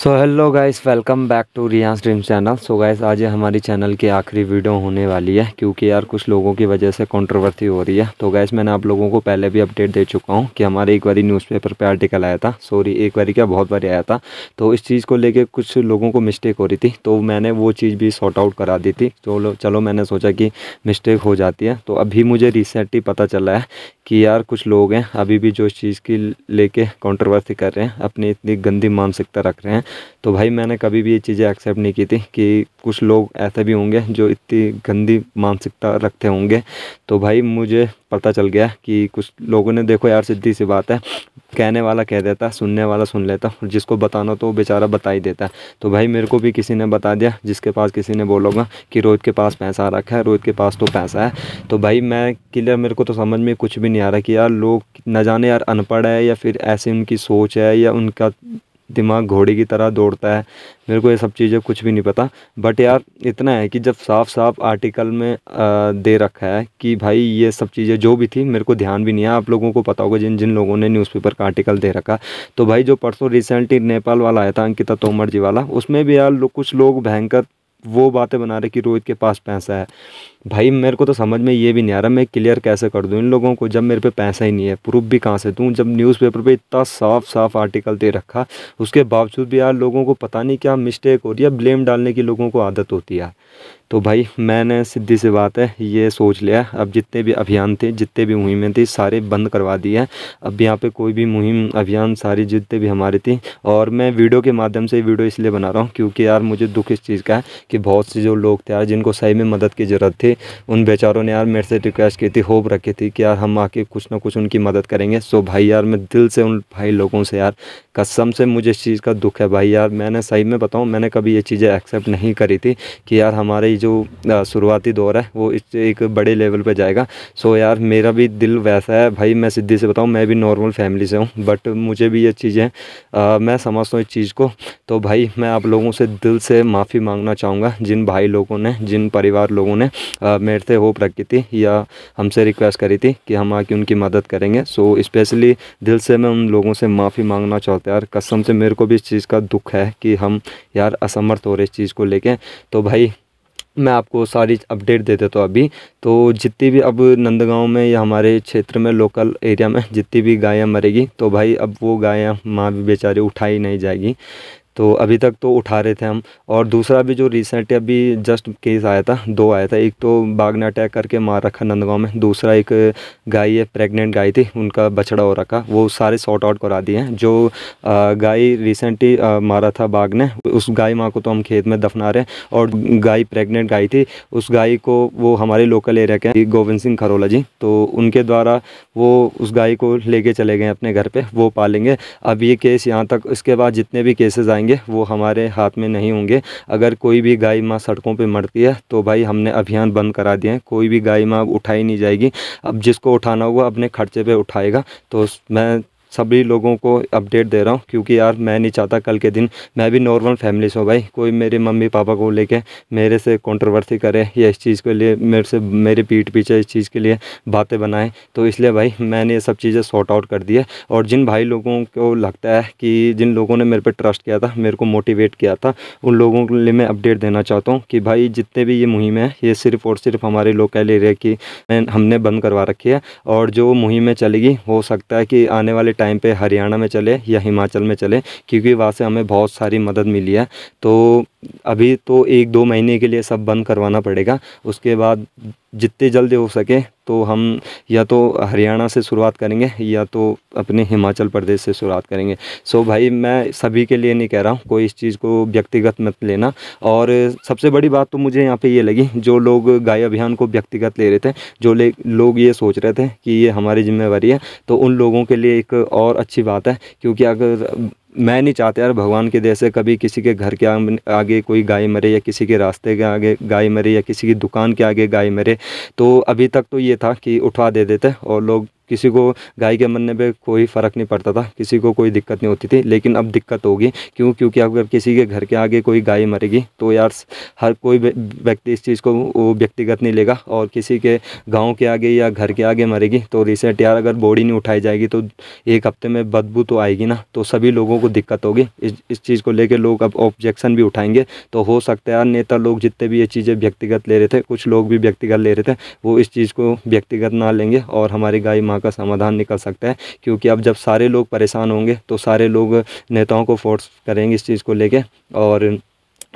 so hello guys welcome back to Riyaz dream channel so guys आज हमारी channel की आखिरी वीडियो होने वाली है क्योंकि यार कुछ लोगों की वजह से कंट्रोवर्सी हो रही है तो गाइस मैंने आप लोगों को पहले भी अपडेट दे चुका हूँ कि हमारे एक बारी न्यूज़पेपर पे आर्टिकल आया था सॉरी एक बारी क्या बहुत बारी आया था तो इस चीज़ को लेकर कुछ लोगों को मिस्टेक हो रही थी तो मैंने वो चीज़ भी सॉर्ट आउट करा दी थी तो चलो मैंने सोचा कि मिस्टेक हो जाती है तो अभी मुझे रिसेंटली पता चला है कि यार कुछ लोग हैं अभी भी जो इस चीज़ की लेके कंट्रोवर्सी कर रहे हैं अपनी इतनी गंदी मानसिकता रख रहे हैं हैं तो भाई मैंने कभी भी ये चीज़ें एक्सेप्ट नहीं की थी कि कुछ लोग ऐसे भी होंगे जो इतनी गंदी मानसिकता रखते होंगे तो भाई मुझे पता चल गया कि कुछ लोगों ने देखो यार सीधी सी बात है कहने वाला कह देता सुनने वाला सुन लेता और जिसको बताना तो बेचारा बता ही देता तो भाई मेरे को भी किसी ने बता दिया जिसके पास किसी ने बोलोगा कि रोहित के पास पैसा रखा है रोहित के पास तो पैसा है तो भाई मैं क्लियर मेरे को तो समझ में कुछ भी नहीं आ रहा कि यार लोग न जाने यार अनपढ़ है या फिर ऐसे उनकी सोच है या उनका दिमाग घोड़े की तरह दौड़ता है मेरे को ये सब चीज़ें कुछ भी नहीं पता बट यार इतना है कि जब साफ साफ आर्टिकल में आ, दे रखा है कि भाई ये सब चीज़ें जो भी थी मेरे को ध्यान भी नहीं है आप लोगों को पता होगा जिन जिन लोगों ने न्यूज़पेपर का आर्टिकल दे रखा तो भाई जो परसों रिसेंटली नेपाल वाला आया था अंकिता तोमर जी वाला उसमें भी यार कुछ लोग भयंकर वो बातें बना रहे कि रोहित के पास पैसा है भाई मेरे को तो समझ में ये भी नहीं आ रहा मैं क्लियर कैसे कर दूँ इन लोगों को जब मेरे पे पैसा ही नहीं है प्रूफ भी कहाँ से तू जब न्यूज़पेपर पे इतना साफ साफ आर्टिकल दे रखा उसके बावजूद भी यार लोगों को पता नहीं क्या मिस्टेक हो रही है ब्लेम डालने की लोगों को आदत होती है तो भाई मैंने सीधी सी बात है ये सोच लिया अब जितने भी अभियान थे जितने भी मुहिमें थी सारे बंद करवा दिए हैं अब यहाँ पे कोई भी मुहिम अभियान सारी जितने भी हमारी थी और मैं वीडियो के माध्यम से वीडियो इसलिए बना रहा हूँ क्योंकि यार मुझे दुख इस चीज़ का है कि बहुत से जो लोग थे यार जिनको सही में मदद की ज़रूरत थी उन बेचारों ने यार मेरे से रिक्वेस्ट की थी होप रखी थी कि यार हम आके कुछ ना कुछ उनकी मदद करेंगे सो भाई यार मैं दिल से उन भाई लोगों से यार कसम से मुझे इस चीज़ का दुख है भाई यार मैंने सही में बताऊँ मैंने कभी ये चीज़ें एक्सेप्ट नहीं करी थी कि यार हमारी जो शुरुआती दौर है वो इस एक बड़े लेवल पर जाएगा सो यार मेरा भी दिल वैसा है भाई मैं सिद्धि से बताऊँ मैं भी नॉर्मल फैमिली से हूँ बट मुझे भी ये चीज़ें मैं समझता हूँ इस चीज़ को तो भाई मैं आप लोगों से दिल से माफ़ी मांगना चाहूँगा करूँगा जिन भाई लोगों ने जिन परिवार लोगों ने मेरे से होप रखी थी या हमसे रिक्वेस्ट करी थी कि हम आके उनकी मदद करेंगे सो स्पेशली दिल से मैं उन लोगों से माफ़ी मांगना चाहता यार कसम से मेरे को भी इस चीज़ का दुख है कि हम यार असमर्थ हो रहे इस चीज़ को लेके तो भाई मैं आपको सारी अपडेट दे देता हूँ अभी तो जितनी भी अब नंदगांव में या हमारे क्षेत्र में लोकल एरिया में जितनी भी गायें मरेगी तो भाई अब वो गायें माँ भी बेचारी उठाई नहीं जाएगी तो अभी तक तो उठा रहे थे हम और दूसरा भी जो रिसेंट अभी जस्ट केस आया था दो आया था एक तो बाघ ने अटैक करके मार रखा नंदगांव में दूसरा एक गाय है प्रेग्नेंट गाय थी उनका बछड़ा हो रखा वो सारे सॉर्ट आउट करा दिए हैं जो गाय रिसेंटली मारा था बाघ ने उस गाय माँ को तो हम खेत में दफना रहे हैं और गाय प्रेगनेंट गाय थी उस गाय को वो हमारे लोकल एरिया के गोविंद सिंह खरोला जी तो उनके द्वारा वो उस गाय को लेके चले गए अपने घर पर वो पालेंगे अब ये केस यहाँ तक इसके बाद जितने भी केसेज आएंगे जाएंगे वो हमारे हाथ में नहीं होंगे अगर कोई भी गाय माँ सड़कों पर मरती है तो भाई हमने अभियान बंद करा दिया है कोई भी गाय माँ अब उठाई नहीं जाएगी अब जिसको उठाना होगा अपने खर्चे पर उठाएगा तो मैं सभी लोगों को अपडेट दे रहा हूँ क्योंकि यार मैं नहीं चाहता कल के दिन मैं भी नॉर्मल फैमिली से हूँ भाई कोई मेरे मम्मी पापा को लेके मेरे से कंट्रोवर्सी करे या इस चीज़ के लिए मेरे से मेरी पीठ पीछे इस चीज़ के लिए बातें बनाएँ तो इसलिए भाई मैंने ये सब चीज़ें सॉर्ट आउट कर दी है और जिन भाई लोगों को लगता है कि जिन लोगों ने मेरे पर ट्रस्ट किया था मेरे को मोटिवेट किया था उन लोगों के लिए मैं अपडेट देना चाहता हूँ कि भाई जितने भी ये मुहिम है ये सिर्फ़ और सिर्फ हमारे लोकल एरिया की हमने बंद करवा रखी है और जो मुहिमें चलेगी हो सकता है कि आने वाले टाइम पे हरियाणा में चले या हिमाचल में चले क्योंकि वहाँ से हमें बहुत सारी मदद मिली है तो अभी तो एक दो महीने के लिए सब बंद करवाना पड़ेगा उसके बाद जितने जल्दी हो सके तो हम या तो हरियाणा से शुरुआत करेंगे या तो अपने हिमाचल प्रदेश से शुरुआत करेंगे सो भाई मैं सभी के लिए नहीं कह रहा हूँ कोई इस चीज़ को व्यक्तिगत मत लेना और सबसे बड़ी बात तो मुझे यहाँ पे ये लगी जो लोग गाय अभियान को व्यक्तिगत ले रहे थे जो लोग ये सोच रहे थे कि ये हमारी जिम्मेवारी है तो उन लोगों के लिए एक और अच्छी बात है क्योंकि अगर मैं नहीं चाहता यार भगवान की दया से कभी किसी के घर के आगे कोई गाय मरे या किसी के रास्ते के आगे गाय मरे या किसी की दुकान के आगे गाय मरे तो अभी तक तो ये था कि उठवा दे देते और लोग किसी को गाय के मरने पे कोई फ़र्क नहीं पड़ता था किसी को कोई दिक्कत नहीं होती थी लेकिन अब दिक्कत होगी क्यों क्योंकि अगर किसी के घर के आगे कोई गाय मरेगी तो यार हर कोई व्यक्ति इस चीज़ को वो व्यक्तिगत नहीं लेगा और किसी के गाँव के आगे या घर के आगे मरेगी तो रिसेंट यार अगर बॉडी नहीं उठाई जाएगी तो एक हफ्ते में बदबू तो आएगी ना तो सभी लोगों को दिक्कत होगी इस इस चीज़ को लेकर लोग अब ऑब्जेक्शन भी उठाएंगे तो हो सकता है यार नेता लोग जितने भी ये चीज़ें व्यक्तिगत ले रहे थे कुछ लोग भी व्यक्तिगत ले रहे थे वो इस चीज़ को व्यक्तिगत ना लेंगे और हमारी गाय दिमाग का समाधान निकल सकता है क्योंकि अब जब सारे लोग परेशान होंगे तो सारे लोग नेताओं को फोर्स करेंगे इस चीज़ को लेके और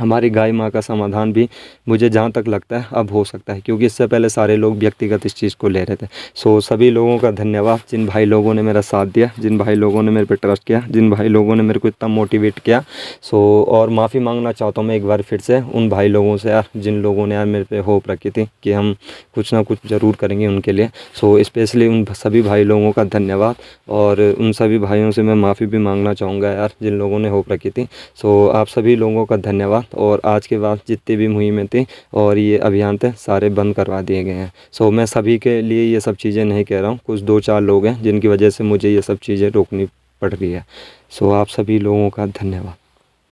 हमारी गाय माँ का समाधान भी मुझे जहाँ तक लगता है अब हो सकता है क्योंकि इससे पहले सारे लोग व्यक्तिगत इस चीज़ को ले रहे थे सो सभी लोगों का धन्यवाद जिन भाई लोगों ने मेरा साथ दिया जिन भाई लोगों ने मेरे पे ट्रस्ट किया जिन भाई लोगों ने मेरे को इतना मोटिवेट किया सो और माफ़ी मांगना चाहता हूँ मैं एक बार फिर से उन भाई लोगों से यार जिन लोगों ने यार मेरे पर होप रखी थी कि हम कुछ ना कुछ ज़रूर करेंगे उनके लिए सो स्पेशली उन सभी भाई लोगों का धन्यवाद और उन सभी भाइयों से मैं माफ़ी भी मांगना चाहूँगा यार जिन लोगों ने होप रखी थी सो आप सभी लोगों का धन्यवाद और आज के बाद जितनी भी मुहिमें थी और ये अभियान थे सारे बंद करवा दिए गए हैं सो मैं सभी के लिए ये सब चीज़ें नहीं कह रहा हूँ कुछ दो चार लोग हैं जिनकी वजह से मुझे ये सब चीज़ें रोकनी पड़ रही है सो आप सभी लोगों का धन्यवाद